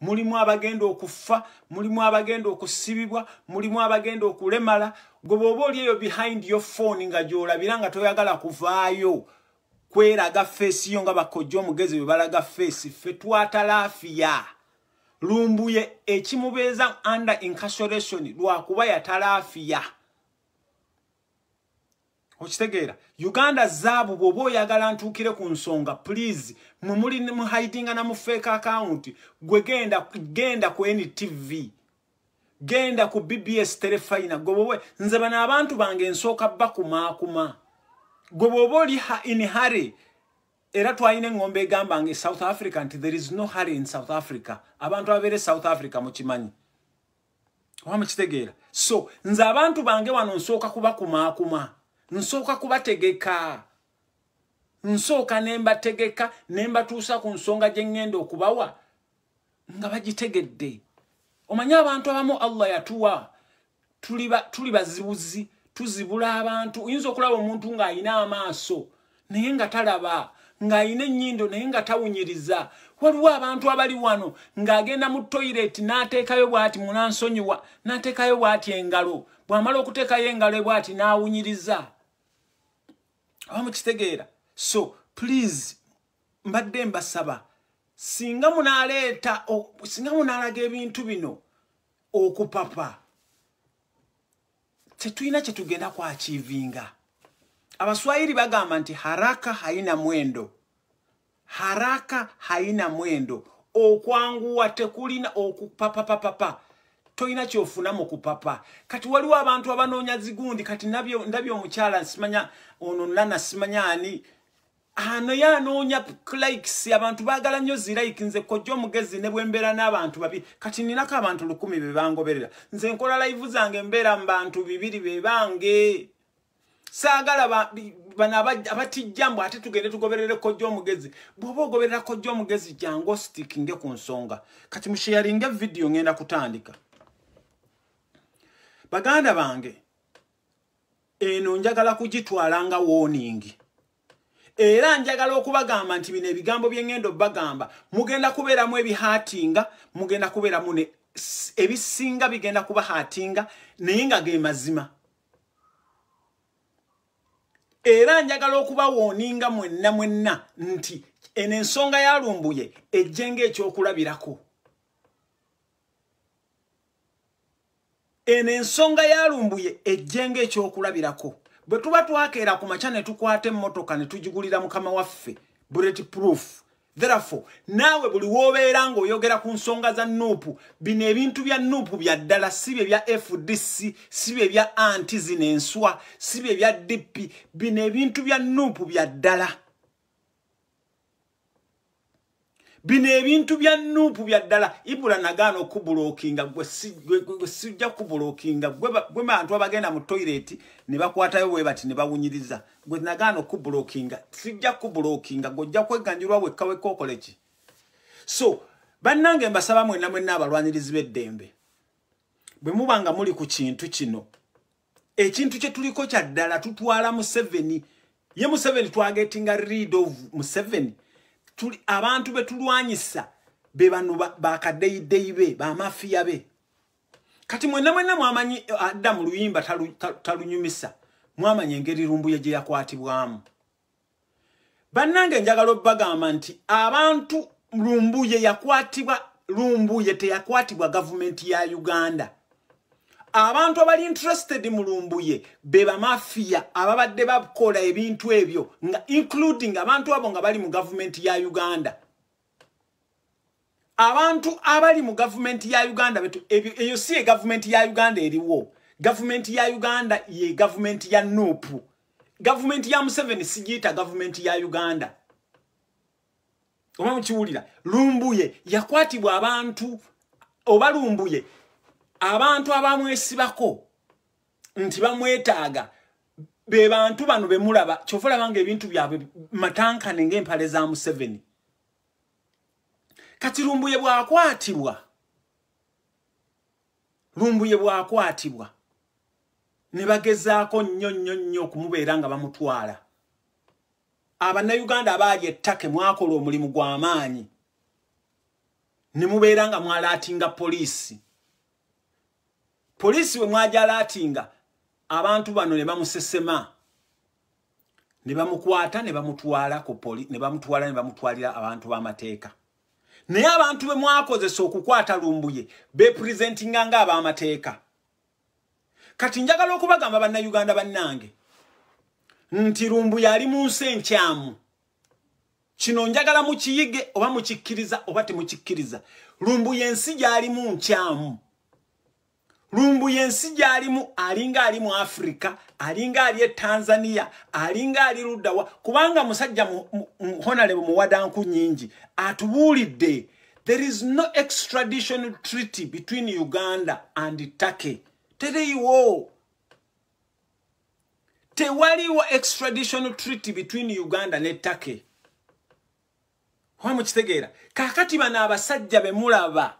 mulimu abagenda okufa mulimu abagenda okusibibwa mulimu abagenda okulemala goba oba oli eyo behind your phone nga gyolabira nga toyagala kuvaayo kweraga feesi yo nga bakojja omugezi bwe balaga feesi ffe twatalaafiya lumbuye ekimubeeza under incarceration lwakuba yatalaafiya okitegeera uganda zaabu bwoba oyagala ntuukire ku nsonga please mumuli muhidinga na mufeeka account gwe genda, genda ku ntv genda ku bbs telefina gwe bwoba nze bano abantu bange nsooka bakumaakuma gwe bwoba oli ha, inhare era twalina eŋŋomba egamba nga south africa nti there is no hurry in south africa abantu ababeire south africa mukimanyi oba mukitegeera so nze abantu bange wano nsooka kubakumaakuma kuma. nsooka kubategeka nsooka nembategeka nembatuusa ku nsonga gye ŋŋenda okubawa nga bagitegedde omanye abantu abamu allah yatuwa tuli bazibuzi tuzibula abantu oyinza okulaba omuntu ng'ayina amaaso naye nga talaba ng'ayina ennyindo naye nga tawunyiriza waliwo abantu abali wano ng'agenda mu toyireti n'ateekayo bw'ati munansonyiwa n'ateekayo bw'ati engalo bw'amala okuteekayo engalo ebw'ati n'awunyiriza abamukitegeera so please mbadde mbasaba singa munaleeta singa munalaga ebintu bino okupapa tetulina kyetugenda kwakivinga abaswayiri bagamba nti haraka haina mwendo haraka haina mwendo okwanguwa tekulina okupapapapapa pa, pa, pa. toyina kyofuna mu kupapa kati waliwo abantu abanoonya zigundi kati ndabye omukyala simanya ono nana simanya ani ano yanoonya likes abantu baagala nnyo zilike nze kojja omugezi ne bwe mbeera n'abantu babiri kati ninako abantu lukumi be bangoberera nze nkola live zange mbeera mu bantu bibiri be bange saagala bano abatijja mbu ate tugende tugoberere kojja omugezi bw'oba ogoberera kojja omugezi jangu ositikinge ku nsonga kati musheyaringe video ngenda kutandika baganda bange eno njagala kugitwalanga warning era njagala okubagamba nti bino ebigambo byengendo bagamba mugenda kubeeramu ebihatinga mugenda kubeeramu ebisinga bigenda kuba hatinga naye nga ge mazima era njagala okuba woninga mwenna mwenna nti eno ensonga yalumbuye ejjenga ekyokulabirako eno ensonga yalumbuye ejjenga ekyokulabirako bwe tuba twakeera ku maca ne tukwata emmotoka ne tugigulira mukama waffe bret proof therefore naawe buli woobeera ng'oyogera ku nsonga za nuupu bino ebintu bya nuupu bya ddala si bye bya fdc si bye bya anti zino enswa si bye bya dp bino ebintu bya nuupu bya ddala bino ebintu bya nuupu bya ddala ibula nagaana okubulookinga gwe sijja kubulookinga gwe bantu abagenda mu toyireeti ne bakwatayo bwe bati ne bawunyiriza gwe nagaana okubulookinga sijja kubulookinga gweojja kweganjirwa wekka wekkaokole ki so bannange mbasaba mwena mwenna abalwanirizi b'eddembe bwe muba nga muli ku kintu kino ekintu kye tuliko kya ddala tutwala museveni ye museveni twagetinga read of museveni abantu betulwanyisa bebano bakadeyideyi be bamafiya be kati mwena mwena mwamanyi adda mu luyimba talunyumisa mwamanyi engeri lumbuye gye yakwatibwamu bannange njagala obbagamba nti abantu lumbuye yakwatibwa lumbuye teyakwatibwa gavumenti ya uganda abantu abali interested mu lumbuye be bamafiya ababadde bakola ebintu ebyo nga including abantu abo nga bali mu gavumenti ya uganda abantu abali mu gavumenti ya uganda eyo si ye gavumenti ya uganda eriwo gavumenti ya uganda ye gavumenti ya nupu gavumenti ya museveni sigiyita gavumenti ya uganda oba mukiwulira lumbuye yakwatibwa abantu oba lumbuye abantu abamwesibako nti bamwetaaga be bantu bano be mulaba kyofulaba ng'ebintu byabwe matankane ng'empale za museveni kati lumbuye bwakwatibwa lumbuye bwakwatibwa ne bagezaako nnyo nnyo nnyo okumubeera nga bamutwala abannayuganda abaali ettake mwakola omulimu gw'amaanyi ne mubeera nga mwalaatinga poliisi polisi we mwajalatinga abantu bano ne bamusesema ne bamukwata ne bamutwala ku polisi ne bamutwala ne bamutwalira abantu bamateeka naye abantu be mwakozesa okukwata lumbuye bepresentinga nga abamateeka kati njagala okubagamba bannayuganda bannange nti lumbuye ali mu nsi enkyamu kino njagala mukiyige oba mukikkiriza oba temukikkiriza lumbuye ensi gy'alimu nkyamu lumbu yensi gyalimu alinga ali mu africa alinga ali e tanzania alinga ali luddawa kubanga musajja honalebe muwadanku nyingi atubuulidde there is no extradition treaty between uganda and turkey teriiwo tewaliwo extradition treaty between uganda ne turkey wamukitegeera kakati bano abasajja bemulaba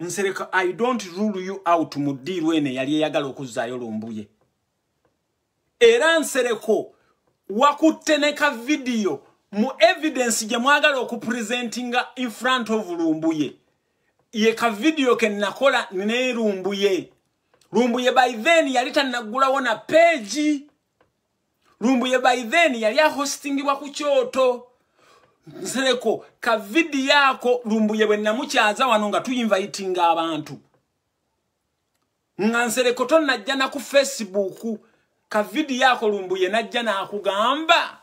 nsereka i don't rule you out mu ddiirwa ene yali eyagala okuzzaayo lumbuye era nsereko wakutte ne ka vidiyo mu evidensi gye mwagala okupresentinga in front of lumbuye ye ka vidiyo ke nakola ne lumbuye lumbuye by then yali tanaggulawo na peji lumbuye by then yali ahostingibwa ku kyoto nsereko kavidi yako lumbuye bwe namukyaza wano nga tuyinvaitinga abantu nga nsereko tonajja naku facebook kavidi yako lumbuye najja nakugamba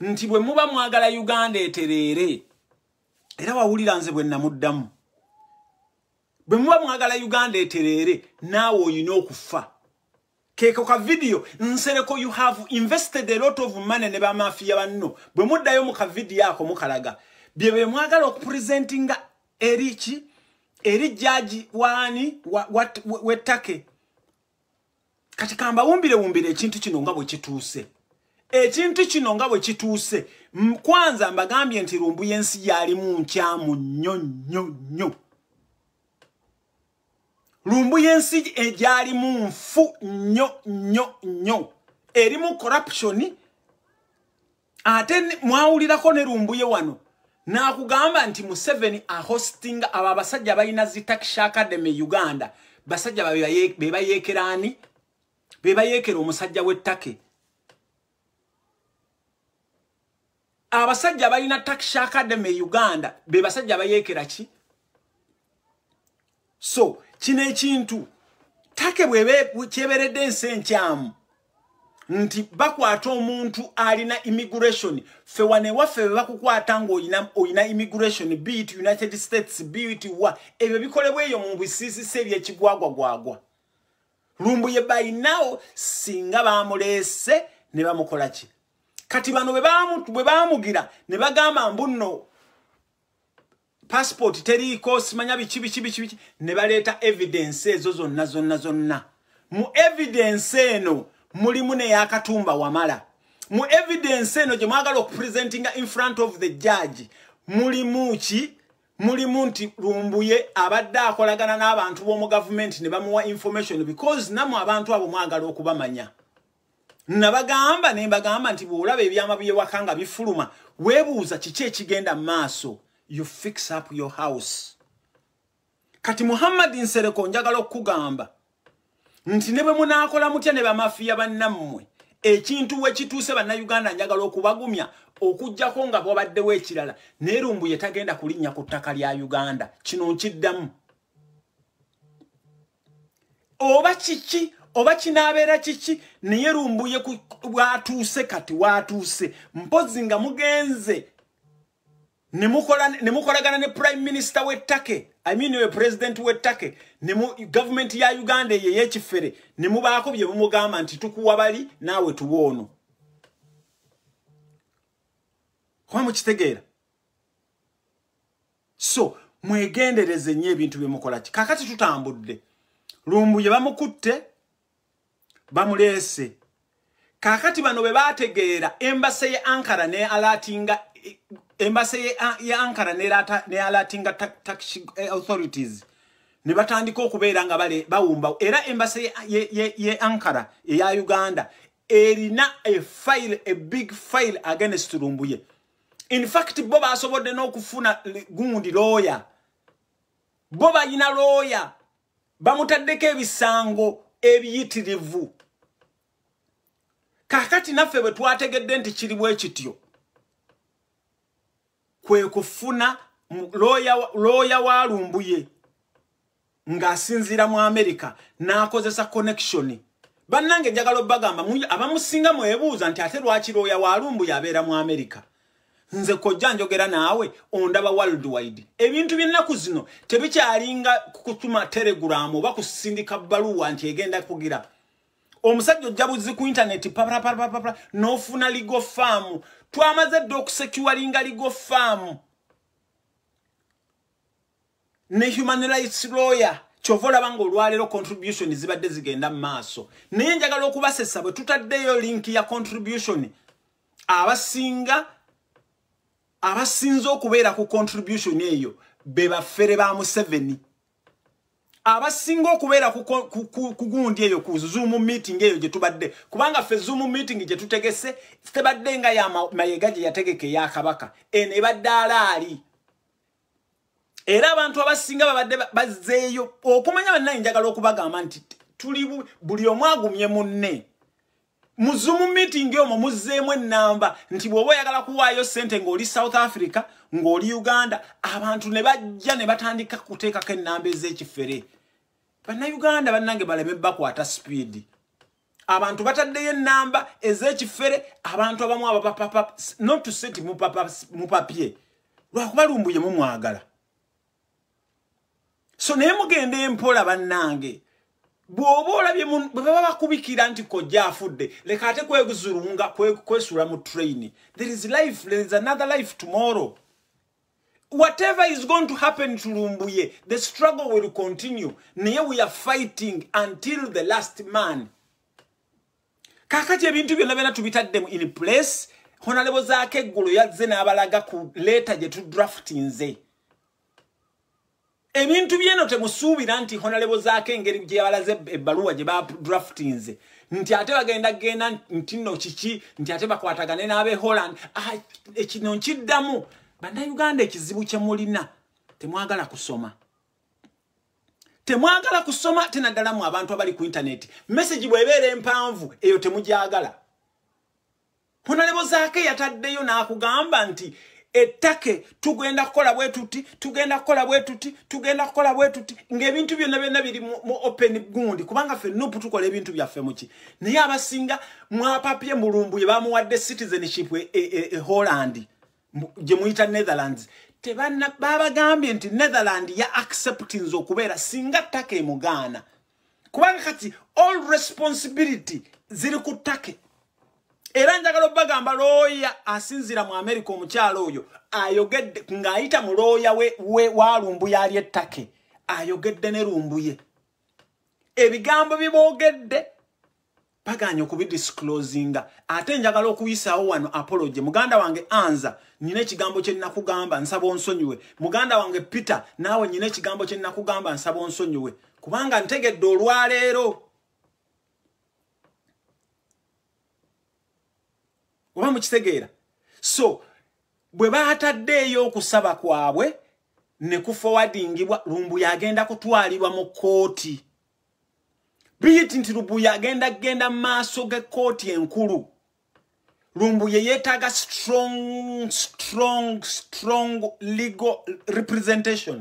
nti bwe muba mwagala uganda etereere era wawulira nze bwe namuddamu bwe muba mwagala uganda etereere naawe oyina okufa know keko ka video nsereko you have invested a lot of money ne ba mafia banno bwe muddayo mu ka video yako mukalaga bye bwe mwagala okupresentinga erichi eri jaji wani what wetake katika mba umbire umbire ekintu kino ngabo kituuse ekintu kino ngabo kituuse kwanza mbagambye nti rumbu yensi yali mu nkyamu nyo nyo nyo, nyo. Lumbu yensi ejali eh, mu nfu nyo nyo nyo. Erimu corruption. Ate mwawulirako ne rumbu ye wano. Na kugamba nti Museveni a hosting aba basajja bayina zitak shaka de me Uganda. Basajja babiba yeke beba yekerani. Beba yekero musajja wetake. Abasajja bayina tak shaka de me Uganda. Beba sajja bayekerachi. so kino ekintu take bwekyeberedde ensi enkyamu nti bakwata omuntu alina immigration ffe wanewaffe bebakukwata ngaoyina immigration beat united states beat wa ebyo bikolebwa eyo mu bisiisisa ebyekigwagwa gwagwa lumbu ye bainawo singa bamuleese ne bamukola ki kati bano bwe bamugira ne bagamba mbunno passport teriiko simanya biki biki biki ne baleeta evidence ezo zonna zonna zonna mu evidence eno mulimu neyakatumba wamala mu evidence eno gye mwagala okupresentinga in front of the judge mulimu ki mulimu nti lumbuye abadde akolagana n'abantu b'omu gavumenti ne bamuwa information because namu abantu abo mwagala okubamanya nabagamba ne mbagamba nti bw'olaba ebyama byewaka nga bifuluma weebuuza kiki ekigenda mu maaso you fix up your house kati muhammad nsereko njagala okugamba nti ne bwe munaakola mutya ne bamafiya bannammwe ekintu wekituuse bannayuganda njagala okubagumya okugjako nga bwabaddewo ekirala neerumbu ye tagenda kulinnya ku ttaka lya uganda kino nkiddamu oba kiki oba kinaabeera kiki naye rumbuye bwatuuse kati waatuuse mpozi nga mugenze nemukolagana ne prime minister wettake i mean we president wettake nemu government ya uganda ye yekifere nemubako bye bumugamba nti tukuwa bali nawe tuwono kwa mukitegera so mwegendereze nye bintu bimukola ki kakati tutambudde lumbu ye bamukutte bamulese kakati bano bebategeera embase ye ankara ne alatinga embase ya ankara nealatinga tax eh, authorities ne batandika okubeera nga bawumba era embase ye ankara eya uganda erina efile ebig file against lumbuye infact bo basobodde n'okufuna gundi looya bo balina looya bamutaddeko ebisango ebiyitirivu kakati naffe bwe twategedde nti kiri bwe kityo kwe kufuna looya wa lumbuye ng'asinziira mu amerika n'akozesa connection bannange njagala obbagamba abamusinga mwebuuza nti ate lwaki looya wa lumbuye abeera mu amerika nze kojja njogera naawe ondaba world wide ebintu byennaku zino tebikyalinga kukutuma telegramu oba kusindika baluwa nti egenda kugira omusajja ojja buzi ku intaneti papapapapapa n'ofuna ligo faamu twamaze dde okusekiwalinga ligo faamu ne human rights lawyer kyova olaba nga olwaleero contribution zibadde zigenda mu maaso naye njagala okubasesa bwe tutaddeyo linki ya contribution abasinga abasinze okubeera ku contribution eyo be bafere ba museveni abasinga okubeera kugundi eyo ku zuumu meeting eyo gyetubadde kubanga ffe zuumu meeting gyetutegese tebadde nga yamayega gye yategeka eyakabaka en ebadde alaali era abantu abasinga babadde bazeeyo okumanya bannanjagala okubagamba nti tuli buli omwagumye munne muzumu meeting omwo muzzeemu enamba nti bw'oba oyagala kuwaayo sente ng'oli south africa ng'oli uganda abantu ne bajja ne batandika kuteekako enamba ez'ekifere bannayuganda bannange baleme bakwata sipiidi abantu bataddeyo enamba ez'ekifere abantu abamu abapapapa notusenti mupapye lwakubalumbuye mumwagala so naye mugende empola bannange bw'oba olabye bwe baba bakubikira nti kojja afudde leka ate kwezulunga kwesuula mu traini there is life there is another life tomorrow whatever is going to happen tulumbuye the struggle will continue naye we are fighting until the last man kakati ebintu byonna byona tubitaddemu in place honalebo zaako eggulo yazze n'abalaga ku leeta gye tudraftinze ebintu byeno temusuubira nti honalebozaako engeri gyebalaze ebbaluwa gye badraftinze nti ate bagenda genda nti nno kiki nti ate bakwatagane n'abe holland ah, kino nkiddamu bannayuganda ekizibu kyemulina temwagala kusoma temwagala kusoma te naddalamu abantu abali ku intaneti meseji bwebeera empanvu eyo temujagala honalebozaako yataddeyo n'akugamba nti ettake tugenda kukola bwe tuti tugenda kukola bwe tuti tugenda kukola bwe tuti ng'ebintu byonna byonna biri mu open gundi kubanga ffe nupu tukola ebintu byaffe muki naye abasinga mwapapye mulumbu ye bamuwadde citizenship e, e, e, e holland gye muyita netherlands babagambye nti netherland ya acceptins okubeera singa ttake emugaana kubanga kati all responsibility ziri ku ttake era njagala obagamba looya asinzira mu amerika omukyalo oyo ayogedde ng'ayita mu looya wa lumbuye ali ettake ayogedde ne lumbuye ebigambo byeboogedde baganya okubidisclosinga ate njagala okuyisawo wano apologe muganda wange anza nyina ekigambo kyenakugamba nsaba onsonyiwe muganda wange peter naawe nyina ekigambo kyenakugamba nsaba onsonyiwe kubanga ntegedde olwaleero oba mukitegeera so bwe baataddeeyo okusaba kwabwe ne kufowadingibwa lumbuya agenda kutwalibwa mu kkooti biiti nti lumbuya agenda kgenda mu maaso g'ekkooti enkulu lumbuya yeetaaga strong strong strong legal representation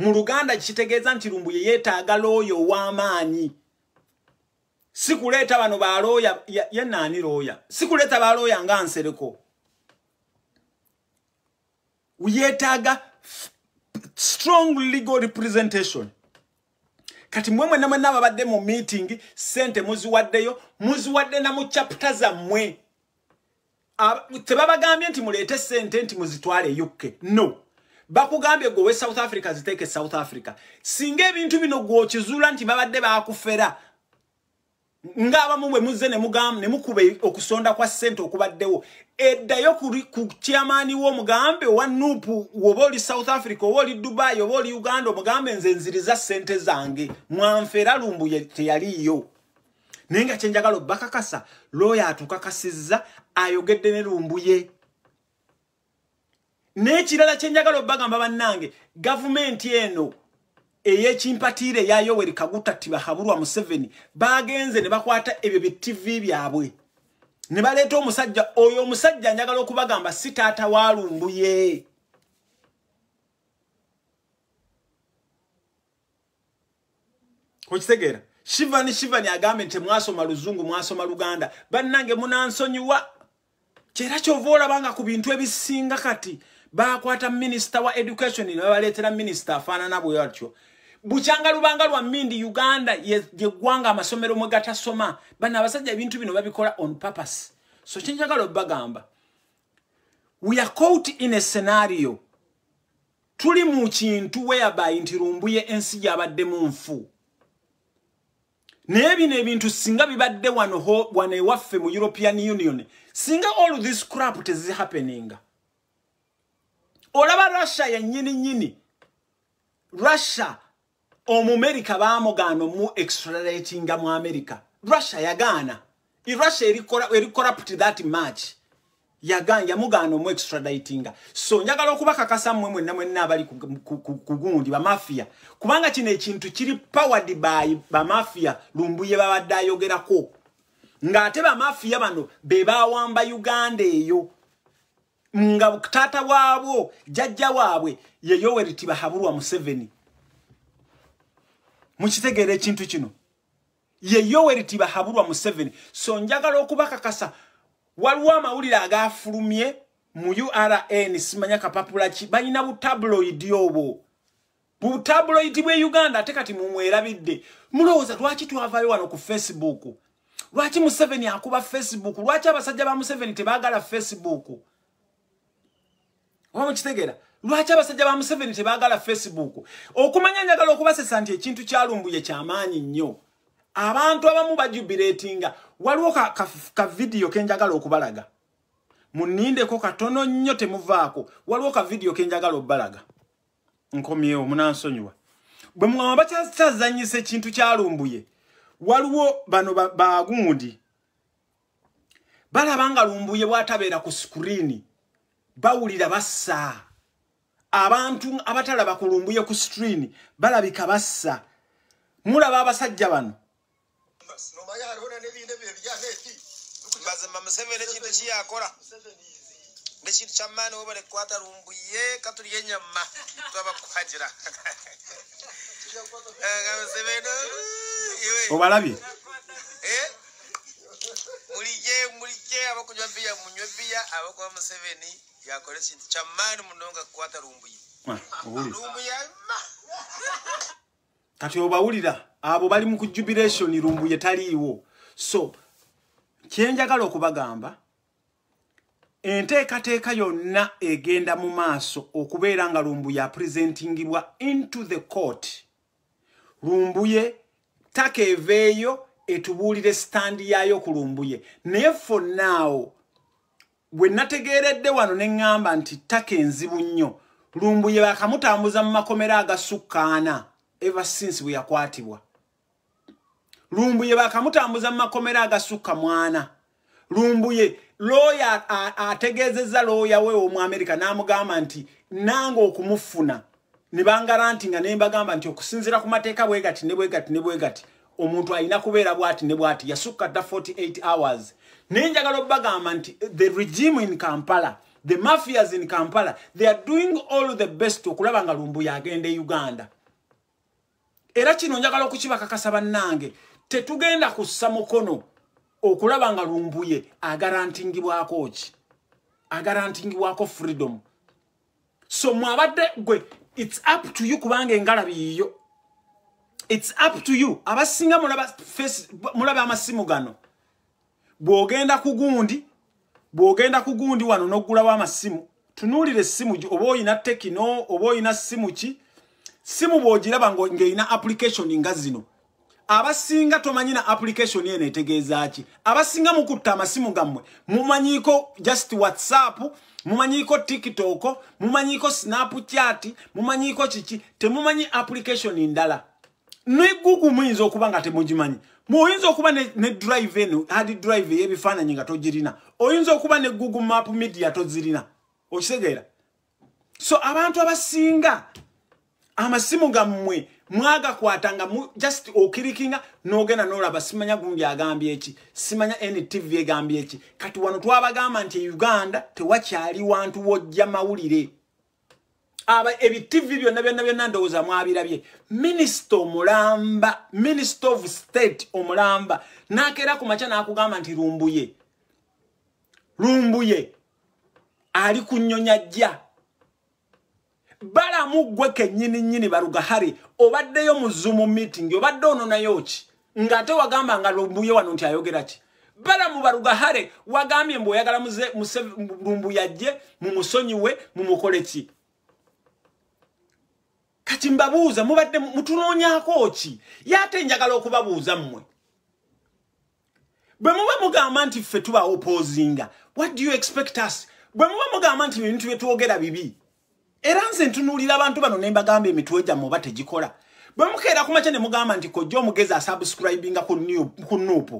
mu luganda kitegeeza nti lumbuya yeetaaga looyo ow'amaanyi sikuleta bano baloya yenani loya sikuleta baloya nga nsereko uyetaga strong legal representation kati mwemwe namwe nababadde mu meeting sente muziwaddeyo muziwadde namuchapta zammwe tebabagambye nti mulete sente nti muzitwale yukke no bakugambye gwe south africa ziteke south africa singa ebintu bino gwokizuula nti babadde bakufera ngabamu bwe muze ne mukube okusonda kwa ssente okubaddewo eddayo ku kyamaani w'omugambe wa nupu woba oli south africa oba oli dubayi oba oli uganda omugambe nze nziriza ssente zange mwanfeera lumbu teyaliiyo naye nga kyenjagala bakakasa looya atukakasizza ayogedde ne lumbu ye n'ekirala kyenjagala obbagamba bannange gavumenti eno eyekimpatiire yayoweri kaguta tibahabulwa museveni bagenze ne bakwata ebyo bye tivi byabwe ne baleeta omusajja oyo omusajja njagala okubagamba si taata waalumbuye okitegeera shivani shivani agambe nti mwasoma luzungu mwasoma luganda bannange munansonyiwa kyera kyova olabanga ku bintu ebisinga kati bakwata minisita wa education ino babaleetera minisita afaanana bwe atyo bukyanga lubanga lwa mindi uganda gyeggwanga amasomero mwe gatasoma bana abasajja ebintu bino babikola on purpose so kyenjagala obagamba we are caught in a scenario tuli mu kintu weyabayi nti rumbuye ensi gyabaddemu nfu naye bino ebintu singa bibadde wano wano ewaffe mu european union singa all this crap tezihappeninga olaba russia yanyininyini russia omumerica bamugaana omu extraratinga mu america russia yagaana russia eri corrupt that march yamugaana omu extraditinga so njagala okubakakasa mmwe mwenna mwenna abali kugundi bamafia kubanga kino ekintu kiri powered by bamafia lumbuye babadde ayogerako ng'ate bamafia bano be bawamba uganda eyo nga taata waabwo jjajja waabwe ye yoweri tibahabulwa museveni mukitegeera ekintu kino ye yoweri tibahabulwa museveni so njagala okubakakasa waliwo amawulire agafulumye mu urn simanya kapapula ki balina butabuloidi obwo butabuloidi bwe uganda ate kati mumwerabidde mulowooza lwaki twavayo wano ku facebook lwaki museveni akuba facebook lwaki abasajja ba museveni tebaagala facebook oba mukitegeera lwaki abasajja ba museveni tebaagala facebook okumanya njagala okubasesa nti ekintu kyalumbuye kyamaanyi nnyo abantu abamu bajubiratinga waliwo kavidiyo ka kenjagala okubalaga munindeko katono nnyo temuvaako waliwo kavidiyo kenjagala obbalaga nkomyewo munansonyiwa bwe muama bakyazannyisa ekintu kyalumbuye waliwo bano bagundi balaba nga lumbuye bwatabeera ku sikuriini bawulira bassa abantu abatalaba kulumbuye ku stream balabika bassa mulaba abasajja bano nekintu kyamaani we balekwata lumbuye katuli enyama twabakwajira obalabye mulije mulije abakunywa biya munywe biya abakuba museveni yakola ekintu kyamaani muno nga kukwata lumbuyelumbuye kati obawulira abo bali mu kujubilation lumbuye taliiwo so kyenjagala okubagamba enteekateeka yonna egenda mu maaso okubeera nga lumbuye apresentingibwa into the court lumbuye taka eveeyo etubuulire standi yaayo ku lumbuye naye for now bwe nategeeredde wano ne ŋŋamba nti ttaka enzibu nnyo lumbu ye baakamutambuza mu makomera agasukkaana ever since bwe yakwatibwa lumbu ye baakamutambuza mu makomera agasukka mwana lumbu ye looya ategeezezza looya we omu amerika n'amugamba nti nange okumufuna ne bangalanti nga ne mbagamba nti okusinziira ku mateeka bwegati ne bwegati ne bwegati omuntu alina kubeera bwati ne bwati yasukka dda 48 hours ninjagala obbagamba nti eh, the regime in kampala the mafias in kampala they are doing all the best okulaba nga lumbuya agenda e uganda era kino njagala okukibakakasa bannange tetugenda kussa mukono okulaba nga lumbuye agarantingibwako ki agarantingibwako freedom so mwabadde gwe its up to you kubanga engalabi yiyo its up to you abasinga mulaba amasimu gano bwogenda ku gundi bwogenda ku gundi wano n'oggulawo amasimu tunuulira essimu oba oyina tekino oba oyina simu ki simu bw'ogiraba ng'erina application nga zino abasinga tomanyi na application eno etegeezaki abasinga mukutta amasimu gammwe mumanyiiko just whatsapp mumanyiiko tiktok mumanyiiko snapchat mumanyiiko kiki temumanyi application ndala ne google muyinza okuba nga temugimanyi muyinza okuba ne drive eno hard drive eyebifaananyi nga togirina oyinza okuba ne google map media tozirina okitegeera so abantu abasinga amasimu gammwe mwagakwatanga just okirikinga nogenda nolaba simanya gundi agambye eki simanya ntv egambye eki kati wano twabagamba nti e uganda tewakyali wantu wojja mawulire aba ebitivi byonna byonna byonna ndowooza mwabirabye minisita omulamba minisita of state omulamba nakeera ku maca nakugamba nti lumbuye lumbuye ali ku nnyonya jja balamu ggwe kennyini nnyini baruga hari obaddeyo muzumu meeting obadde ononayo ki ngaate wagamba nga lumbuye wano nti ayogera ki balamu baruga hare wagambye mbu oyagala lumbuye ajje mumusonyiwe mumukole ki kati mbabuuza mubadde mutunoonyako ki yate njagala okubabuuza mmwe bwe muba mugamba nti ffe tuba opozinga what do you expect us bwe muba mugamba nti ebintu byetwogera bibi era nze ntunuulira abantu bano ne mbagamba emitwe gyammwe oba tegikola bwe mukeera ku makya ne mugamba nti kojja omugezi asabusikribinga ku nuupu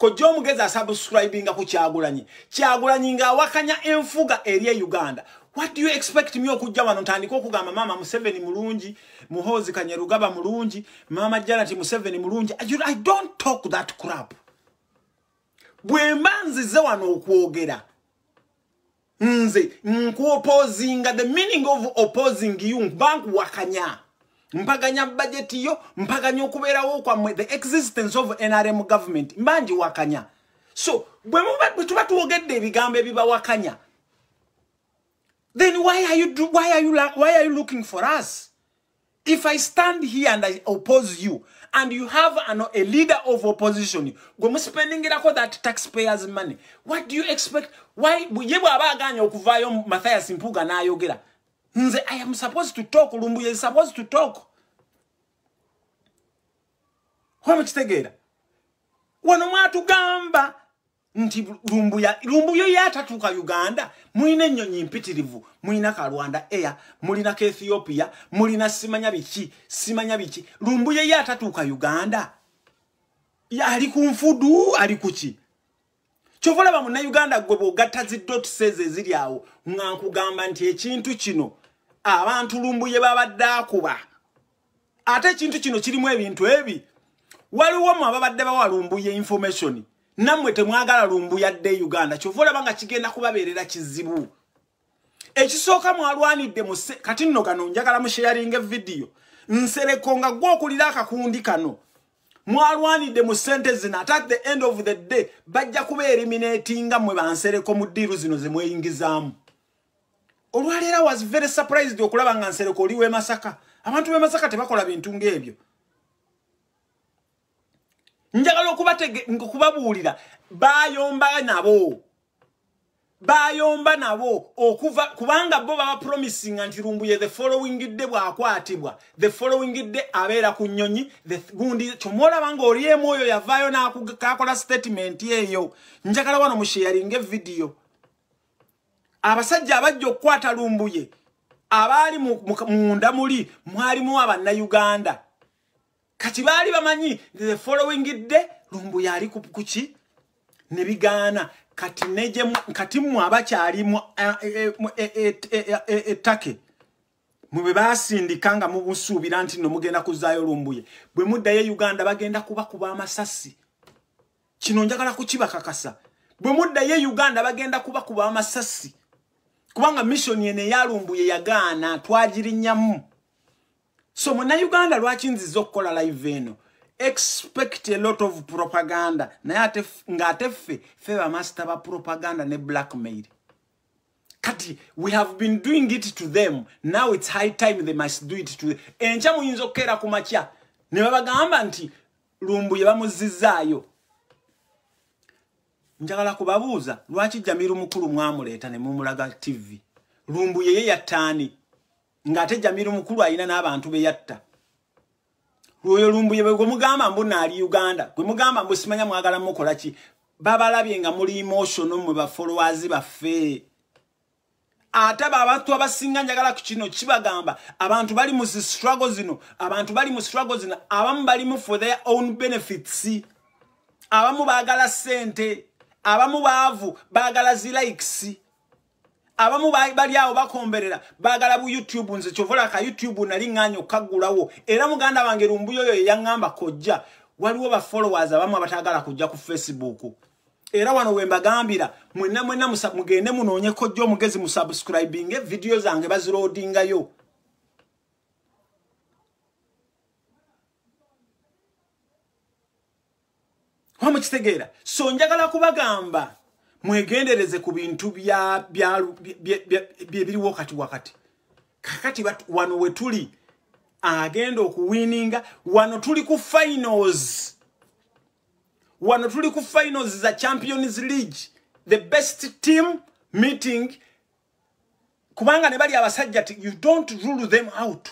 kojja omugezi asabusikribinga ku kyagulanyi kyagulanyi ng'awakanya enfuga eri e uganda What do you expect me okujja wano ntandika okugamba maama Museveni mulungi muhozi kanyerugaba mulungi maama jana ti Museveni mulungi I don't talk that crap. Bwe manzize wano okwogera nze nku opposing the meaning of opposing you bank wakanya mpaganya budget yo mpaganya okubeerawo kwammwe the existence of NRM government mbanji wakanya so bwe muba tuba tuwogedde ebigambo ebibawakanya wakanya then why are you do, why are you why are you looking for us if i stand here and i oppose you and you have an, a leader of opposition gomu spending it that taxpayers money what do you expect why yebo abaganya okuvayo mathias mpuga nayogera nze i am supposed to talk lumbu is supposed to talk homechitegera wanomwatugamba gamba nti lumbu ya lumbu yo yatatuka Uganda muine nyonyi mpitirivu muina ka Rwanda eya mulina ke Ethiopia mulina simanya biki simanya biki lumbu ye yatatuka Uganda ya ali kumfudu ali kuchi chovola ba muna Uganda gobo gata zidot seze zili awo nga kugamba nti ekintu kino abantu lumbu ye babadde akuba ate ekintu kino kirimu ebintu ebi waliwo mu ababadde bawalumbu ye information namwe temwagala lumbu yadde e uganda kyova olabanga kigenda kubabeerera kizibu ekisooka mwalwanidde kati nno kano njagala musheyaringa evidiyo nsereko nga gwe okulira akakundi kano mwalwanidde mu ssente zino ate at the end of the day bajja kuba eriminatinga mmwe bansereko mu ddiiru zino zemweyingizaamu olwaleera was very surprised okulaba nga nsereko oli wemasaka abantu bemasaka tebakola bintu ngaebyo njagala okubabuulira bayomba nabo bayomba nabo okuva kubanga bo babapromisinga nti rumbuye the following day bwakwatibwa the following day abeera ku nnyonyi gundi kyomwolaba nga oliemu oyo yavaayo nakakola statement eyo njagala wano musheyaringa evidiyo abasajja abajja okukwata lumbuye abaali munda muli mwalimu abannayuganda kati baali bamanyi the following day lumbu yali kuki ne bigaana kati neje kati mu abakyali mu etake e, mu e, e, bebasindikanga mu busuubira nti no mugenda kuzaayo lumbuye bwe muddayo uganda bagenda kuba kuba amasasi kino njagala kukibakakasa bwe muddayo uganda bagenda kuba kuba amasasi kubanga missioni eno eyalumbuye yagaana twagirinnyamu So muna Uganda lwaki nzizo okukola live eno. Expect a lot of propaganda. Naye ate ngate fe fe ba master ba propaganda ne blackmail. Kati we have been doing it to them. Now it's high time they must do it to Encha muyinzo kera kumachia. Ne babagamba nti lumbu yabamuzizayo. Njagala kubabuuza lwaki jamiru mukuru mwamuleta ne mumulaga TV. Lumbu yeye yatani. tani. ngate jamiru mukuru aina n'abantu beyatta oyo lumbuye bwe mugamba mbona ali Uganda gwe mugamba musimanya mwagala mukola ki babalabye nga muli emotional mwe ba followers baffe ata babantu abasinga njagala ku kino kibagamba abantu bali mu struggles zino abantu bali mu struggles zino abamu bali mu for their own benefits abamu baagala sente abamu baavu baagala zi likes abamu bali awo bakomberera baagala bu youtube nze kyovola ka youtube nali ŋŋaanya okkaggulawo era muganda wange rumbuyo oyo eyaŋŋamba kojja waliwo bafollowers abamu abataagala kujja ku facebook era wano wembagambira mwenna mwenna mugende munoonye kojja omugezi musubscribinge vidiyo zange baziroadingayo wamukitegeera so njagala kubagamba mwegendereze ku bintu byebiriwo kati wakati kakati wano wetuli agenda okuwininga wano tuli ku finals wano tuli ku finals za champions league the best team meeting kubanga ne bali abasajja ti you don't rule them out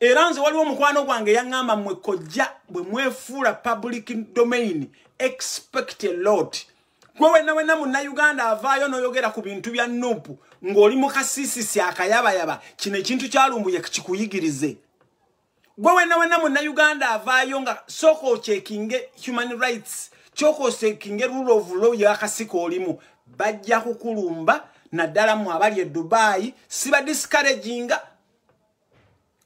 era nze waliwo omukwano gwange yaŋŋamba mwe kojja bwe mwefuula public domain expect a lot gwe wena wena munnauganda avaayo n'oyogera ku bintu bya nupu ng'oli mukasisisi akayabayaba kino ekintu kyalumbuye kikuyigirize gwe wena wena munnauganda avaayo nga sooka okyekinge human rights kyoka osekinge rule of law yakasika olimu bajja kukulumba naddala mu abali e dubaayi siba discouraginga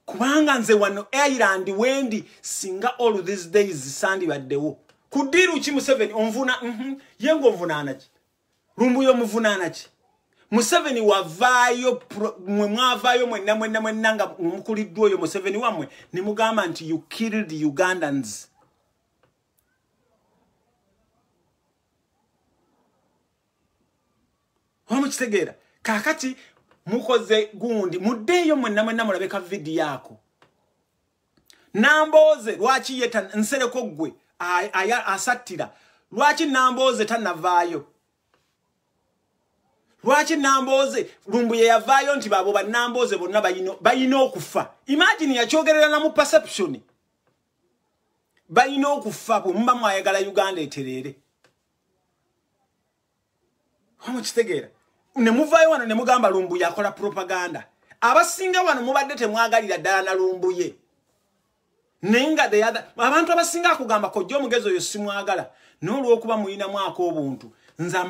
kubanga nze wano airland wendi singa all these days sandibaddewo kudiri uki museveni onvuna mhm ye ngovunana ki rumbu yo muvunana ki museveni wavayo mwe mwavayo mwe namwe namwe nanga mukuliddwo yo museveni wamwe ne mugamba nti you killed ugandans Wamuchitegera kakati mukoze gundi muddeyo mwe namwe namulabeka video yako Namboze lwaki yeta nsereko gwe asattira lwaki namboze tanavaayo lwaki namboze lumbu yeyavaayo nti baabo banamboze bonna balina okufa imagini yakyogereranamu perception balina okufa bwemuba mwayagala uganda eterere omukitegeera nemuvaayo wano nemugamba lumbuye akola propaganda abasinga wano mubadde temwagalira ddala na lumbuye abantu abasinga akugamba kojja omugezi oyo simwagala nolwokuba muyinamuako obuntu nza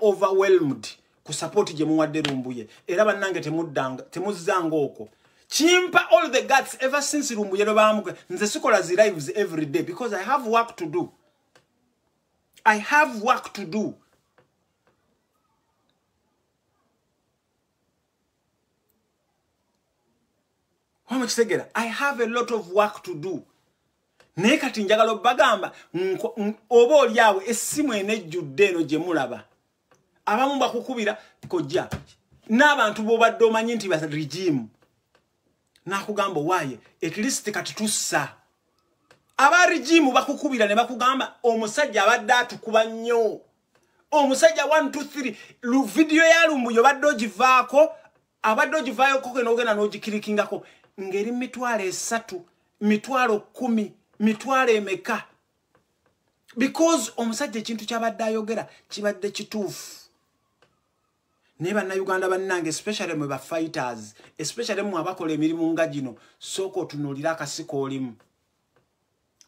overwhelmed ku sapooti gye muwadde lumbuye era bannange temuzzanga okwo kimpa all the guts ever since lumbuye lwebamuga nze sikola zi lives every day because i have work to do i have work to do omukitegera i have a lot of work to do naye kati njagala obbagamba oba oli awo essimu enejjudde eno gye mulaba abamu bakukubira kojja n'abantu bobadde omanyi nti ba regimu nakugamba owaaye at least kati tussa aba regimu bakukubira ne bakugamba omusajja abadde atukuba nnyo omusajja 123 vidiyo ya lumbuyo obadde ogivaako abadde ogivaayokoke n'ogenda n'ogikirikingako ngeri mitwalo esatu mitwalo kumi mitwalo emeka because omusajja ekintu kyabadde ayogera kibadde kituufu naye bannayuganda bannange especially mwe bafighters especially mwe abakola emirimu nga gino sooka otunuulire akasiko olimu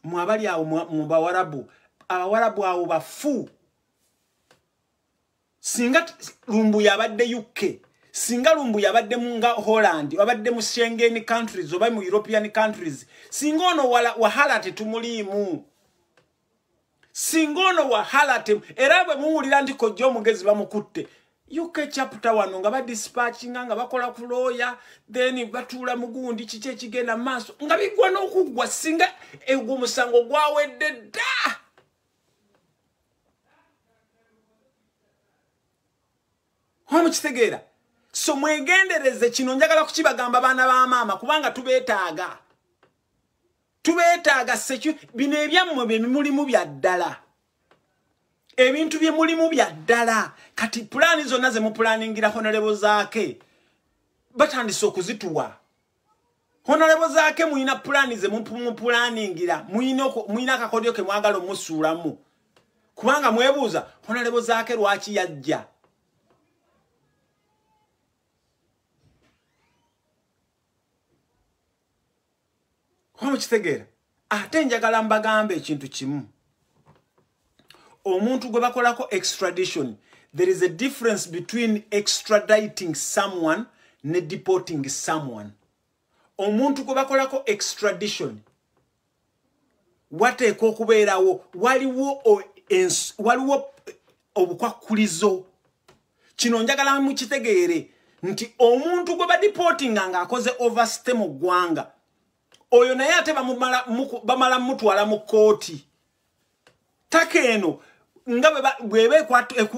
mwe abali awo mu bawarabu abawarabu awo bafu singa lumbu yabadde ukke singa lumbu yabaddemu nga holland wabaddemu schengen countries oba mu european countries singa ono wahala tetumuliimu singa ono wahala era bwe muwulira nti kojja omugezi bamukutte uk chapte wano nga badispachinga nga bakola ku looya then batuula mugundi kiki ekigenda maaso nga bigwa n'okuggwa singa egwo omusango gwawedde dda wamukitegeera so mwegendereze kino njagala kukibagamba baana bamaama kubanga tubetaaga tubetaaga bino ebyammwe byemimulimu byaddala ebintu byemulimu byaddala kati pulaani zonna zemupulaningira honorebo zaake batandise okuzituwa honorebo zaake muyina pulaani zemupulaningira muyina akakodyo kemwagala omusuulamu kubanga mwebuuza honorebo zaake lwaki yajja omukitegeera ate njagala mbagambe ekintu kimu omuntu gwe bakolako extradition there is a difference between extraditing someone ne deporting someone omuntu gwe bakolako extradition wateekwa okubeerawo waliwo waliwo obukwakkulizo kino njagala mukitegeere nti omuntu gwe badipootinga ng'akoze overstay mu ggwanga oyo naye ate bamala mutwala mu kkooti taka eno nga bweba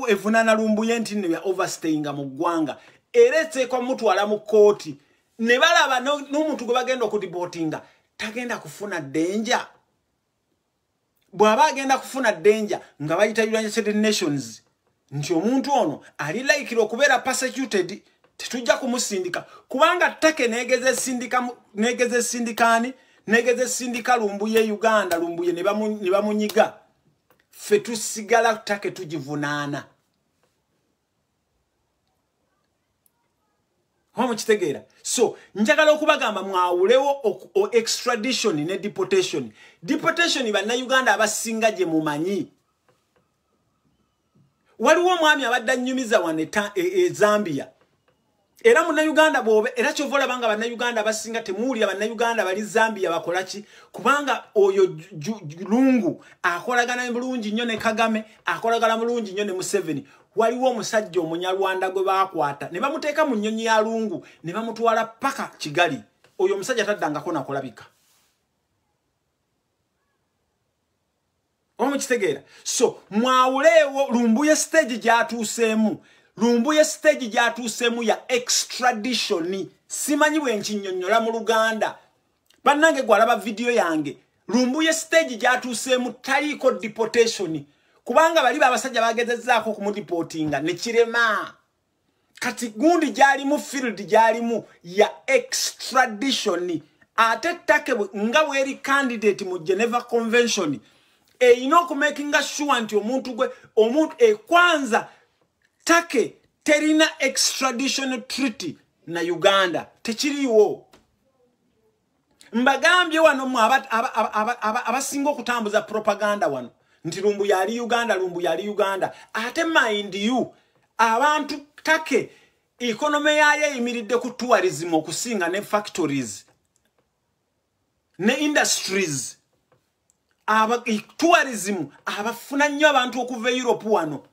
evunana lumbuye nti nebya overstayinga mu ggwanga era eteekwa mutwala mu kkooti ne balaba n'omuntu gwe bagenda okudibootinga tagenda kufuna ddenja bw'aba agenda kufuna ddenja nga bayita united nations nti omuntu ono ali layikira okubeera persecuted tetujja kumusindika kubanga teke negeze sindika negeze sindikani negeze sindika lumbuye uganda lumbuye ne bamunyiga fe tusigala take tugivunaana mukitegeera so njagala okubagamba mwawulewo extradition ne deportation deportation bannayuganda abasinga gye mumanyi waliwo omwami abadde annyumiza wano e, e, e, zambia era munnayuganda bwobe era kyova olaba nga bannayuganda basinga temuwulira bannayuganda bali zambia bakolaki kubanga oyo lungu akolagana bulungi nnyo ne kagame akolagana bulungi nnyo ne museveni waliwo omusajja omunyarwanda gwe bakwata ne bamuteeka mu nnyonyi ya lungu ne bamutwala paka kigali oyo omusajja taddangako nakulabika oba mukitegeera so mwawuleewo lumbuye stage gyatuuseemu rumbu ye stage gyatuusemu ya extradition simanyi bwe nkinyonnyola mu luganda bannange gwalaba vidiyo yange rumbu ye stage gyatuusemu taliiko deportation kubanga bali baabasajja bagezezaako okumudipootinga nekirema kati gundi gyalimu field gyalimu ya extradition ate ttake nga bweri candidate mu geneva convention eyina okumakinga sure nti omuntu gwe omuntu ekwanza eh, entake terina extradition treaty na uganda tekiriiwo mbagambye wano mu abasinga okutambuza propaganda wano nti lumbu yali uganda lumbu yali uganda ate mind you abantu take ekonome yayo eyimiridde ku tourism okusinga ne factories ne industries e- tourism abafuna nnyo abantu okuva europe wano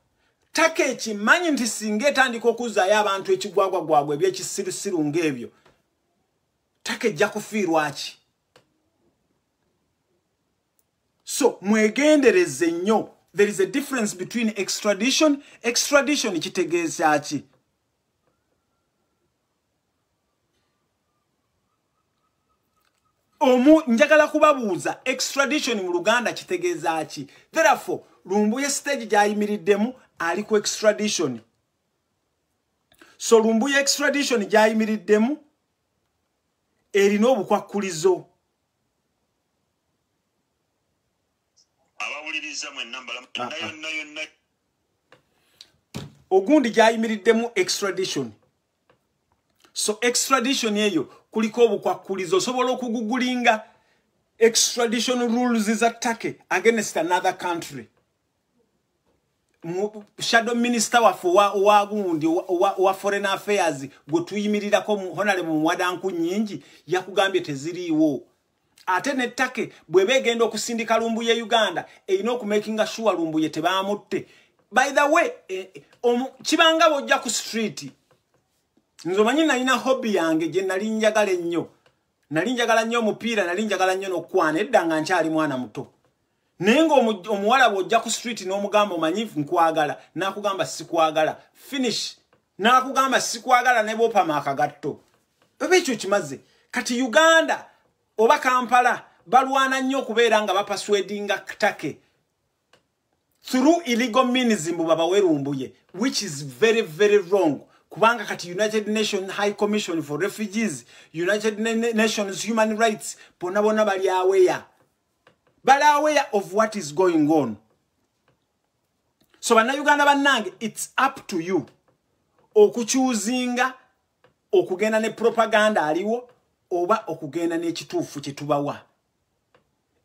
ettaka ekimanyi nti singa etandika okuzzayo abantu ekigwagwa gwabwe ebyekisirusiru ngaebyo ttaka ejja kufiirwaki so mwegendereze nnyo there is a difference between extradition extradition kitegeeza ki omu njagala kubabuuza extradition mu luganda kitegeeza ki therefore lumbuye stage gy'ayimiriddemu ali ku extradition so lumbu ya extradition gyayimiriddemu erina obukwakkulizo ogundi gyayimiriddemu extradition so extradition eyo kuliko obukwakkulizo osobola okugugulinga extradition rules za turkey against another country shadow minister wafu wa wagundi wa, wa foreign affairs gotuyimirira ko honale mu wadanku nyingi yakugambye teziriwo ate nettake bwebegenda okusindika lumbu ye Uganda eino ku making sure lumbu ye tebamutte by the way eh, eh om, chibanga bojja ku street nzo manyina ina hobby yange je nalinjagala nnyo nalinjagala nnyo mupira nalinjagala nnyo nokwane edda nga nkyali mwana muto naye nga omuwala bwe ojja ku street n'omugamba omanyi nkwagala nakugamba sikwagala finish nakugamba sikwagala ne bopama akagatto oba ekyo kimaze kati uganda oba kampala balwana nnyo okubeera nga bapaswedinga ktake through illegal minism babawerumbuye which is very very wrong kubanga kati united nations high commission for refugees united nations human rights bonna bonna baliaweya but aware of what is going on. So bannayuganda bannange its up to you okukyuzinga okugenda ne propaganda aliwo oba okugenda n'ekituufu kye tubawa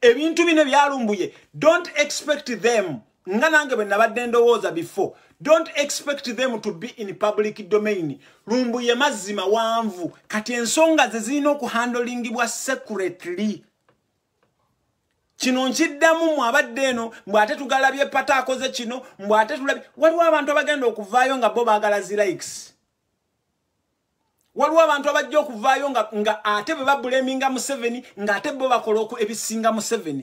ebintu bino byalumbuye don't expect them nga nange bwe nabadde ndowooza before don't expect them to be in public domain lumbuye mazzi mawanvu kati ensonga ze zirina okuhandolingibwa secretly kino nkiddamu mu abadde eno mbwate tugalabye pata akoze kino mbwate tulabye waliwo abantu abagenda okuvaayo nga bo baagala zilikes waliwo abantu abajja okuvaayo nga ate bwe babuleminga museveni ngaate bo bakola ebisinga museveni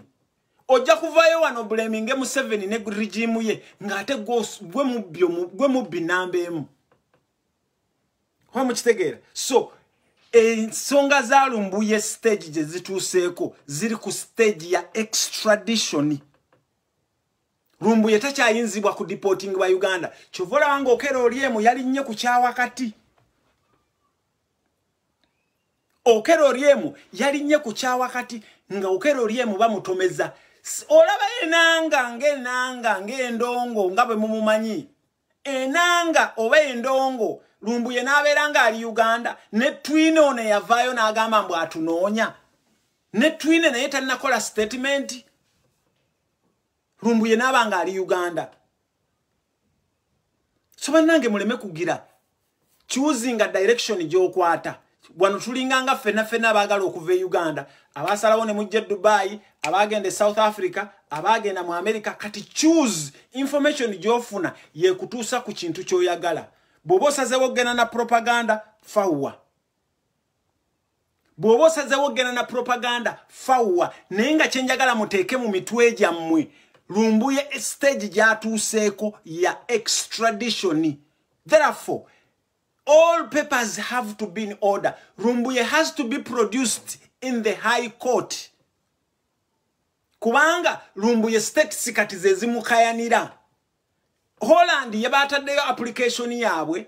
ojja kuvaayo wano buleminge museveni ne rigimu ye ng'ate gwe mubbi namba emu wa mukitegeera so ensonga zaalumbuye stage gye zituuseeko ziri ku stage ya extradition lumbuye tekyayinzibwa ku deporting ba uganda kyovaolabanga okera olyemu yali nnye ku kyawakati okera olyemu yali nnye ku kyawakati nga okera olyemu bamutomeza olaba enanga ngaenanga ngaendongo nga bwe mumumanyi enanga oba endongo lumbuye n'abeera ng'ali uganda ne twine ono eyavaayo n'agamba mbw atunoonya ne twine naye talinakola statement lumbuye n'aba nga ali uganda so bannange muleme kugira kyuzinga direction gy'okwata wano tulinganga ffenna ffenna abaagala okuva e uganda abasalawo ne mujja e dubaayi abagenda e south africa abagenda mu america kati choose information gyofuna yekutuusa ku kintu kyoyagala bwoba osazewo okgenda na propaganda fawa bwoba osazewo okgenda na propaganda fawa naye nga kyenjagala muteeke mu mitwe gyammwe lumbuye estage gyatuuseeko ya extradition therefore all papers have to be in order rumbuye has to be produced in the high court kubanga lumbuye sitekisi kati zezimukayanira holland yabataddeyo application yaabwe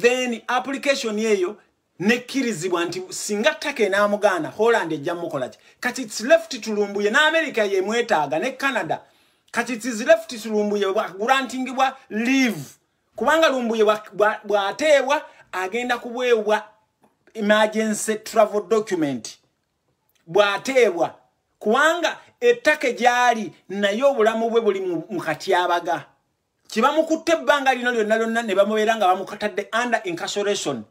then application eyo nekkirizibwa nti singa taka enamugaana holland ejja mukolaki kati its left tulumbuye n'amerika yemwetaaga ne canada kati its left tulumbuye bwagurantingibwa leave kubanga lumbuye bwateebwa agenda kubwewa emergency travel document bwateebwa kubanga ettaka gyali naye obulamu bwe buli mukatyabaga kibamukutta ebbanga lino lyonna lyonna ne bamubeera nga bamukatadde under incarceration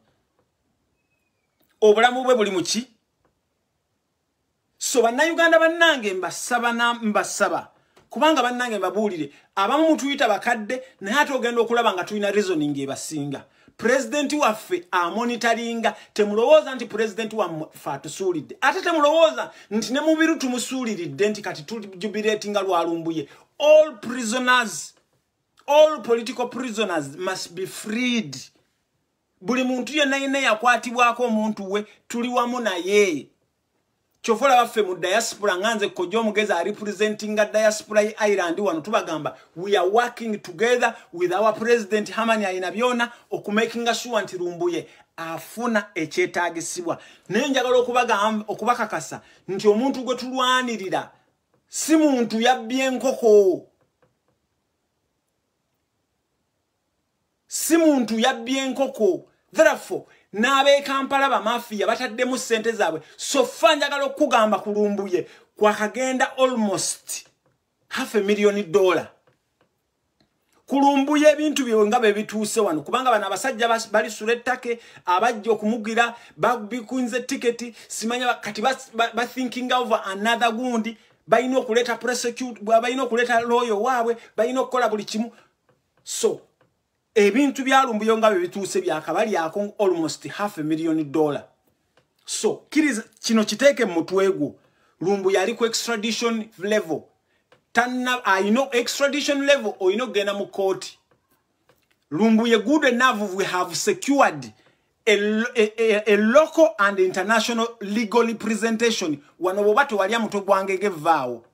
obulamu bwe buli muki so bannayuganda bannange mbasaba mbasaba kubanga bannange mbabuulire abamu mutuyita bakadde naye ate ogenda okulaba nga tulina reasoning ebasinga pulezidenti waffe amonitaringa temulowooza nti pulezidenti wamfe atusuulidde ate temulowooza nti ne mubiru tumusuuliridde nti kati tujubireetinga lwalumbuye all prisoners all political prisoners must be freed buli muntu yenna yenna yakwatibwako omuntu we tuli wamu naye kyofola baffe mu diaspora nga nze kojja omugezi arepresentinga diaspora ye irand wano tubagamba we are working together with our president hamani ayina byona okumakinga sure nti lumbuye afuna ekyetagisibwa naye njagala okubakakasa nti omuntu gwe tulwanirira si muntu yabbya enkoko si muntu yabbya enkoko therefore n'abekampala bamafiya bataddemu ssente zaabwe sofa njagala okugamba kulumbuye kwakagenda almost haf emilioni dolla kulumbuya ebintu byewe nga bebituuse wano kubanga bano abasajja balisula ettake abajja okumugira babikunze tiketi simanya kati bathinking over another gundi balina okuleta prosecut balina okuleta loyo waabwe balina okukola buli kimu so ebintu byalumbuyo nga bwe bituuse byakabali yako almost half a million dollar so kiriza kino kiteeke mu mutwe gwo lumbu yali ku extradition level tanna ayino extradition level oyina okugenda mu kooti lumbu ye good enough we have secured a, a, a, a local and international legal representation wano bwoba tewali amutwe gwange gevaawo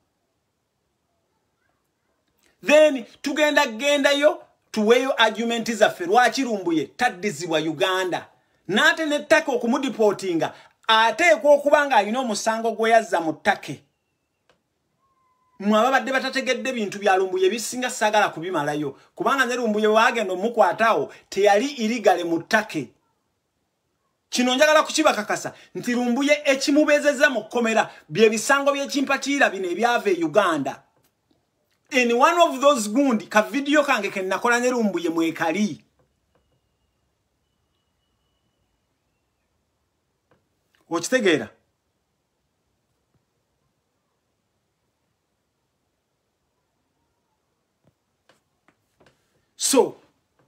then tugenda gendayo tuweyo argumenti zaffe lwaki lumbuye taddizibwa uganda n'ate nettake okumudipootinga ateekwa okuba ng'alina omusango gwe yazza mu ttake mwe ababadde batategedde bintu bya lumbuye bisinga saagala kubimalayo kubanga ne lumbuye wagenda omukwataawo teyali irigale mu ttake kino njagala kukibakakasa nti lumbuye ekimubezezza mu kkomera bye bisango by'ekimpatiira bino ebyava e uganda in one of those gundi kavideo kange kenakola nerumbu ye mwekali okitegeera so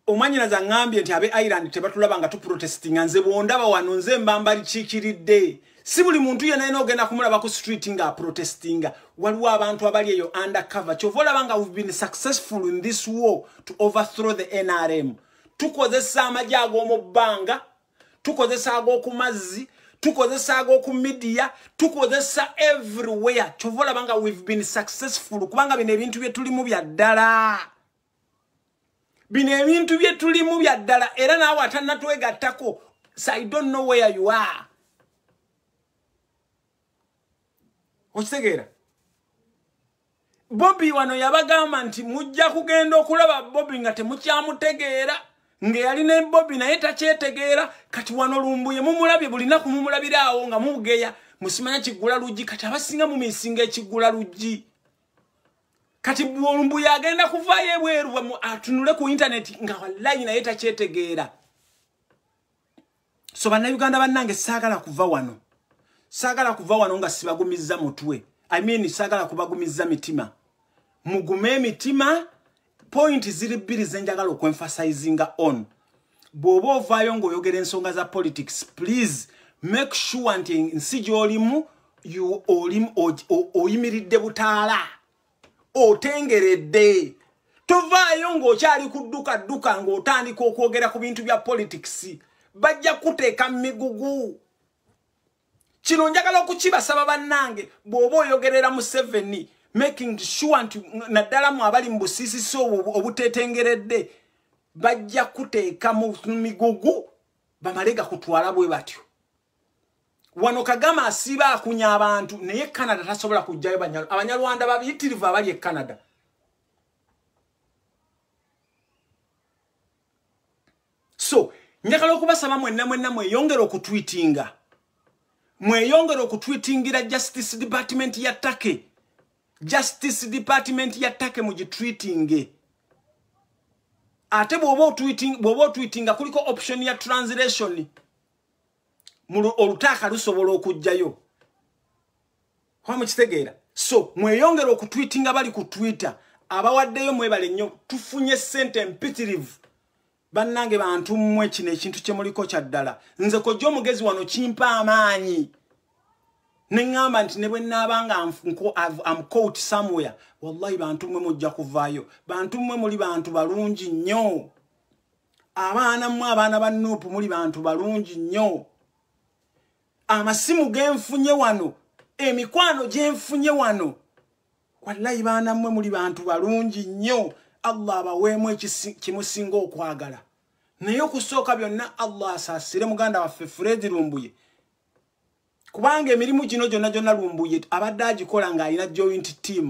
omanyi naza ngambye nti abe irland tebatulaba nga tuprotestinga nze bwondaba wano nze mbambalikiikiridde si buli muntu yena yena ogenda kumulaba ku street nga aprotestinga waliwo abantu abali eyo undercover kyova olaba nga we've been successful in this war to overthrow the nrm tukozesa amagye ag'omu bbanga tukozesa ag'oku mazzi tukozesa ag'oku midiya tukozesa everywhere kyova olaba nga we've been successful kubanga bino ebintu byetulimu bya ddala bino ebintu byetulimu bya ddala era naawe atanatwegattako so i don't know where you are okitegeera bobi wano yabagamba nti mujja kugenda okulaba bobi nga temukyamutegeera ngaeyalina ebobi naye takyetegeera kati wano lumbuye mumulabye bulinaku mumulabireawo nga mugeya musimanya kigula luggi kati abasinga mumisinga ekigula luggi kati lumbuye agenda kuvayo ebweru atunule ku intaneti nga walayi naye takyetegeera so bannayuganda bannange saagala kuva wano Sagala kuva wano nga sibagumiza mutwe. I mean sagala kubagumiza mitima. Mugume mitima point ziri bbiri zenjagala okwemphasizinga on. Bobo vayo ngo yogere ensonga za politics please make sure nti nsi gyolimu oyimiridde butaala otengeredde tovaayo ng'okyali kudduka dduka ng'otandika okwogera ku bintu bya politics bajja kuteeka mu migugu kino njagala okukibasaba bannange bw'oba oyogerera mu seveni making sure nti naddala mu abali mu busiisisi obwo obutetengeredde bajja kuteeka mu migugu bamale gakutwala bwe batyo wano kagama asiiba akunya abantu naye canada tasobola kugjayo abanyalwanda babiyitirivu abali e canada so njagala okubasaba mwenna mwenna mweyongera okutwitinga mweyongere okutwitingira justice department ya take justice department ya take mugitwitinge ate bwoba otwitinga kuliko option ya translation olutaaka lusobola okujjayo wamukitegeera so mweyongere okutwitinga bali ku twitter abawaddeyo mwebale nnyo tufunye sente empitirivu bannange bantu mmwe kino ekintu kye muliko kya ddala nze kojja omugezi wano kimpa amaanyi neŋŋamba nti ne bwe nnaabanga am cout samwere wallahi bantu mmwe mujja kuvaayo bantu mmwe muli bantu balungi nnyo abaana mmwe abaana ba nuupu muli bantu balungi nnyo amasimu genfunye wano emikwano gyenfunye wano wallayi baana mmwe muli bantu balungi nnyo allah abaweemu kimusinga okwagala naye okusooka byonna allah asaasire muganda waffe furedi lumbuye kubanga emirimu gino gyonna gyonna lumbuye abadde agikola ng'alina joint team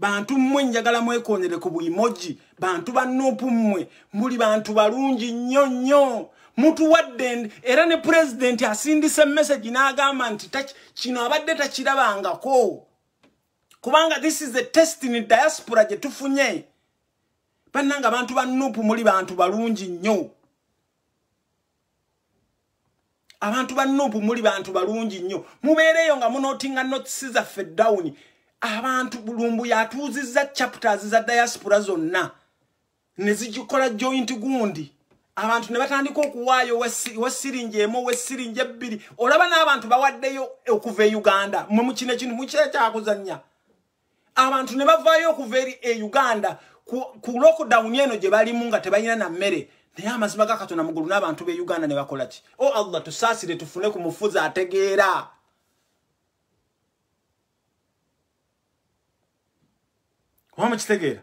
bantu mmwe njagala mwekonere ku buimoji bantu bannuupu mmwe muli bantu balungi nnyo nnyo mutuwadde era ne purezidenti asindisa emesagi n'agamba nti kino abadde takirabangako kubanga this is the test in diaspora gye tufunye bannanga abantu ba nuupu muli bantu balungi nnyo abantu ba nuupu muli bantu balungi nnyo mubeereeyo nga munootinga notes zaffe dawuni abantu bulumbu yatuuzizza chapters za diaspora zonna ne zigikola joint gundi abantu ne batandika okuwaayo wesirinji emu wesirinji ebbiri olaba n'abantu bawaddeyo okuva e uganda mwe mukine kino mukira kyakuzannya abantu ne bavaayo okuva eri e uganda ku lockdown eno gye balimu nga tebalina na mmere naye amazima ga katonda mugulu n'abantu be uganda ne bakola ki o oh allah tusaasire tufune ku mufuzi ategeera wamukitegeera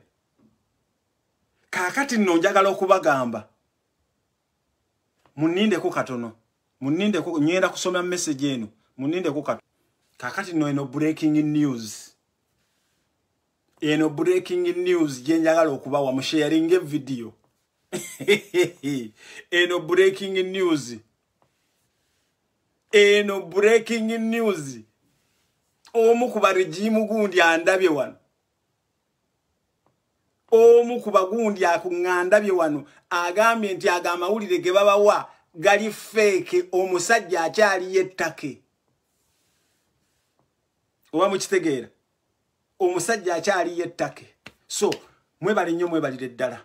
kaakati nno njagala okubagamba munnindeko katono munnindeko nyenda kusoma message eno munnindeko katono kaakati nno eno breaking news eno breaking news gyenjagala okubawa musheyaringa evidiyo eno breaking news eno breaking news omu kuba regimu gundi andabye wano omu kuba gundi akuŋŋandabye wano agambye nti aga amawulire ge babawa gali feeke omusajja akyaliyo ettake oba mukitegeera omusajja akyaliyo ettake so mwebale nnyo mwebalire eddala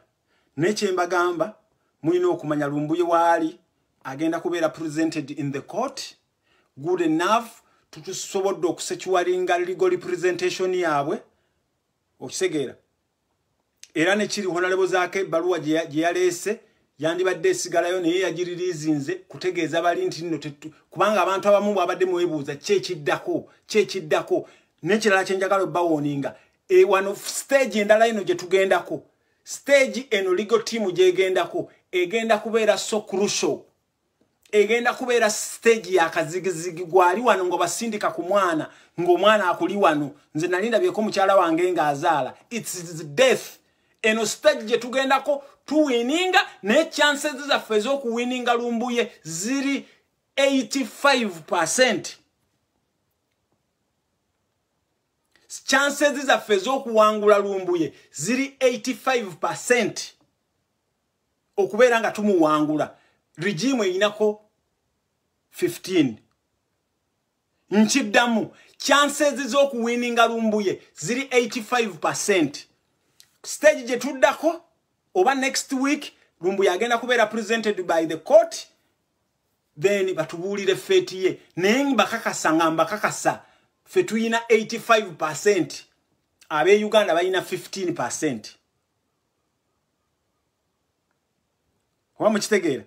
nekyembagamba mulina okumanya lumbuye waali agenda kubeera presented in the court good enough tukisobodde okusekiwalinga legal representation yaabwe okisegeera era nekiri honalebo zaako ebbaluwa gye yaleese yandibadde esigalayo naye yagiririizinze kutegeeza bali nti nno kubanga abantu abamu bwabadde mwebuuza ki ekiddako ki ekiddako nekirala kyenjagala obawoninga ewano stage endala eno gyetugendako stage eno legal team gyegendako egenda kubeera so crucial egenda kubeera stage yakazigizigi gwali wano nga basindika ku mwana ngaomwana akuli wano nze nalindabyeko mukyala wange ngaazaala its death eno stage gyetugendako tuwininga naye chances zaffe ez'okuwininga lumbuye ziri 85 percent chances zaffe ez'okuwangula lumbuye ziri 85% okubeera nga tumuwangula regimu erinako 15 nkiddamu chances z'okuwininga lumbuye ziri 85% stage gye tuddako oba next week lumbuye agenda kubeera presented by the court then batubuulire feeti ye naye mbakakasa nga mbakakasa ffe tuyina 85 ab'e uganda balina 15 oba mukitegeera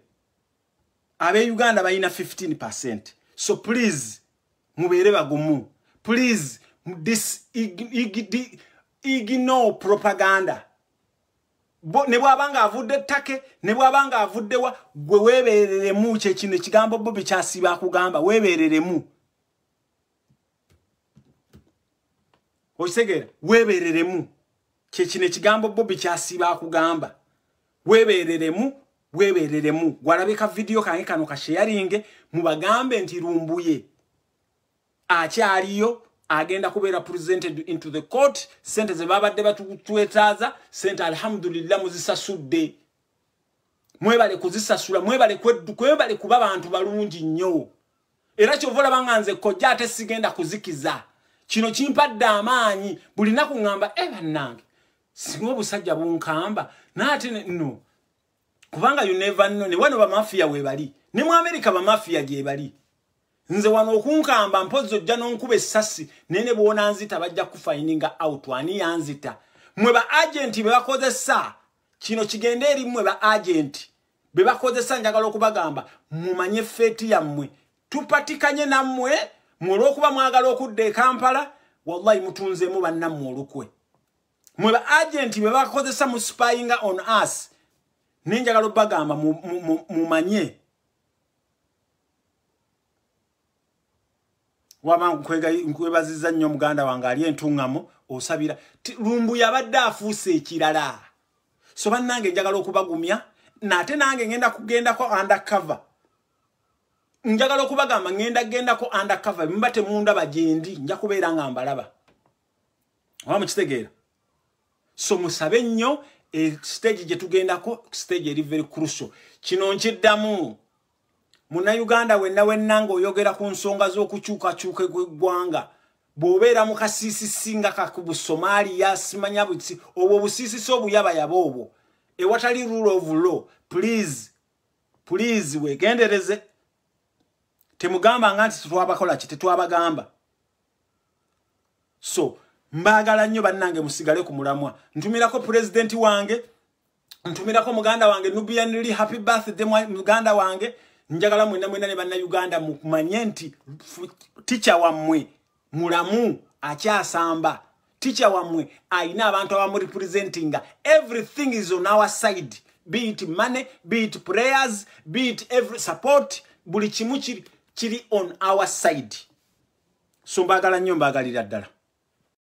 ab'e uganda balina 15 so please mubeere bagumu please this igno propaganda ne bwabanga avudde ttake ne bwabanga avuddewa gwe weebereremu kyekino ekigambo bobi kyasiba akugamba weebereremu okitegeera weebereremu kyekino ekigambo bobi kyasiiba akugamba weebereremu weebereremu gwalabeka vidiyo kange kano kasheyaringe mubagambe nti lumbuye akyaliyo agenda kubeera presented into the court sente ze baabadde batwetaaza sente alhamdulillah muzisasudde mwebale kuzisasula mwebale kwebale kuba bantu balungi nnyo era kyova olaba nga nze kojja ate sigenda kuzikiza kino kimpadde amaanyi bulinaku ŋŋamba e eh, bannange singa obusajja bunkamba naate no kubanga yunevano ne wano bamafiya we bali ne mu amerika bamafiya gye bali nze wano okunkamba mpozi ojja n'onkuba essasi nene bwonanzita bajja kufaininga out ani yanzita mwe ba agenti be bakozesa kino kigende erimmwe ba agenti be bakozesa njagala okubagamba mumanye feeti yammwe tupatikanye nammwe mwolwokuba mwagala okudda ekampala wallahi mutunzemu bannammwe olukwe mwe ba agenti bwe bakozesa mu spyinga on us nenjagala obbagamba mumanye wabankwebaziza nnyo omuganda wange ali entuŋŋamo osabira lumbu yabadde afuuse ekirala so bannange njagala okubagumya naate nange ngenda kugendako undercover njagala okubagamba ŋenda gendako undercover mba temundaba gyendi nja kubeera nga mbalaba oba mukitegeera so musabe nnyo estagi gyetugendako stagi eri very crucial kino nkiddamu munauganda wenna wenna ngaoyogera ku nsonga z'okukyukakyuka egweggwanga bw'obeera mu kasiisisi nga kakubusomaliya simanya busi obwo obusiisisi obuyabayaba obwo ewatali rule of law please please weegendereze temugamba nga nti tetwabakola ki tetwabagamba so mbaagala nnyo bannange musigale ku mulamwa ntumirako pulezidenti wange ntumirako muganda wange nubian li happy birthday muganda wange njagala mwena mwena ne bannayuganda mumanye nti ticha wammwe mulamu akyasamba ticha wammwe ayina abantu abamurepresentinga everything is on our side be it money be it prayers be it every support buli kimu kiri kiri on our side so mbagala nnyo mbagalira ddala